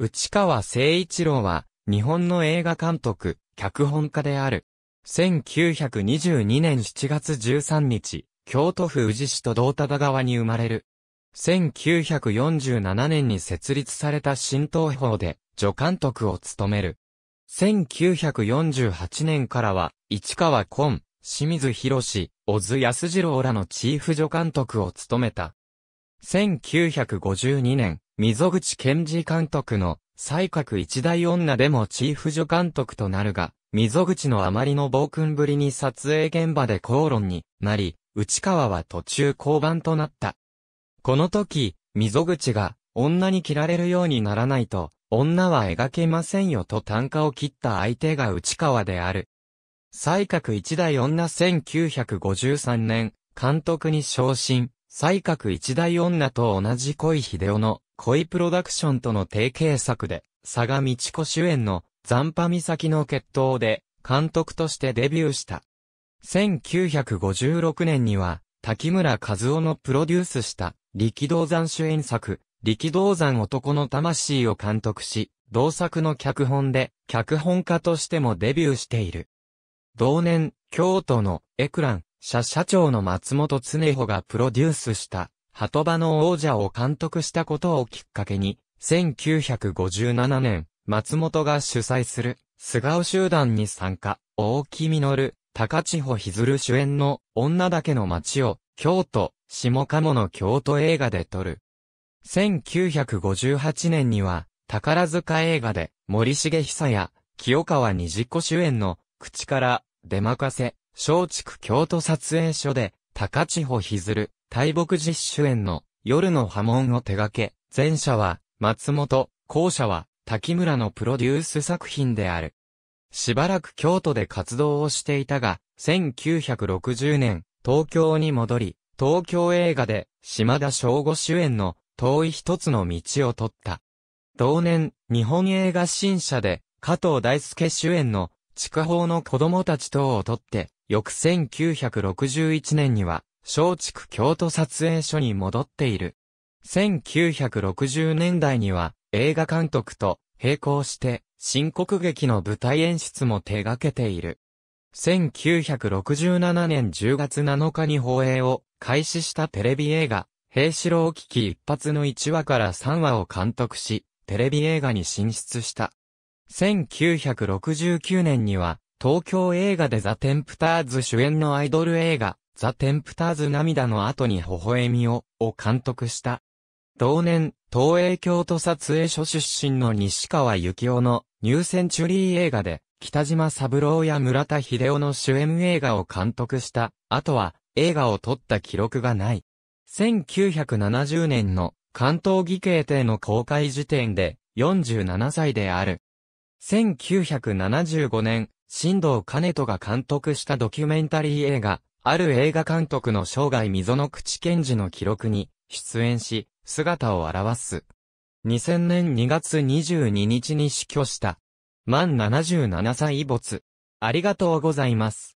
内川聖一郎は、日本の映画監督、脚本家である。1922年7月13日、京都府宇治市と道忠川に生まれる。1947年に設立された新東方で、助監督を務める。1948年からは、市川昆、清水博士、小津安二郎らのチーフ助監督を務めた。1952年、溝口健二監督の、才覚一大女でもチーフ助監督となるが、溝口のあまりの暴君ぶりに撮影現場で口論になり、内川は途中降板となった。この時、溝口が、女に切られるようにならないと、女は描けませんよと単価を切った相手が内川である。才覚一代女1953年、監督に昇進、才覚一大女と同じ恋秀夫の恋プロダクションとの提携作で、佐賀道子主演の残波岬の決闘で監督としてデビューした。1956年には、滝村和夫のプロデュースした力道山主演作、力道山男の魂を監督し、同作の脚本で、脚本家としてもデビューしている。同年、京都のエクラン社社長の松本常穂がプロデュースした、鳩場の王者を監督したことをきっかけに、1957年、松本が主催する、菅尾集団に参加、大木実、高千穂ひずる主演の、女だけの街を、京都、下鴨の京都映画で撮る。1958年には、宝塚映画で、森重久や、清川虹子主演の、口から、出まかせ、松竹京都撮影所で、高千穂ひずる、大木実主演の夜の波紋を手掛け、前者は松本、後者は滝村のプロデュース作品である。しばらく京都で活動をしていたが、1960年、東京に戻り、東京映画で島田翔吾主演の遠い一つの道を取った。同年、日本映画新社で加藤大輔主演の筑豊の子供たち等を取って、翌1961年には、松竹京都撮影所に戻っている。1960年代には、映画監督と並行して、新国劇の舞台演出も手掛けている。1967年10月7日に放映を開始したテレビ映画、平四郎危機一発の1話から3話を監督し、テレビ映画に進出した。1969年には、東京映画でザ・テンプターズ主演のアイドル映画、ザ・テンプターズ涙の後に微笑みを、を監督した。同年、東映京都撮影所出身の西川幸雄のニューセンチュリー映画で、北島三郎や村田秀夫の主演映画を監督した、あとは映画を撮った記録がない。1970年の関東義兄帝の公開時点で47歳である。1975年、新藤兼人が監督したドキュメンタリー映画、ある映画監督の生涯溝の口賢治の記録に出演し、姿を現す。2000年2月22日に死去した。満77歳没。ありがとうございます。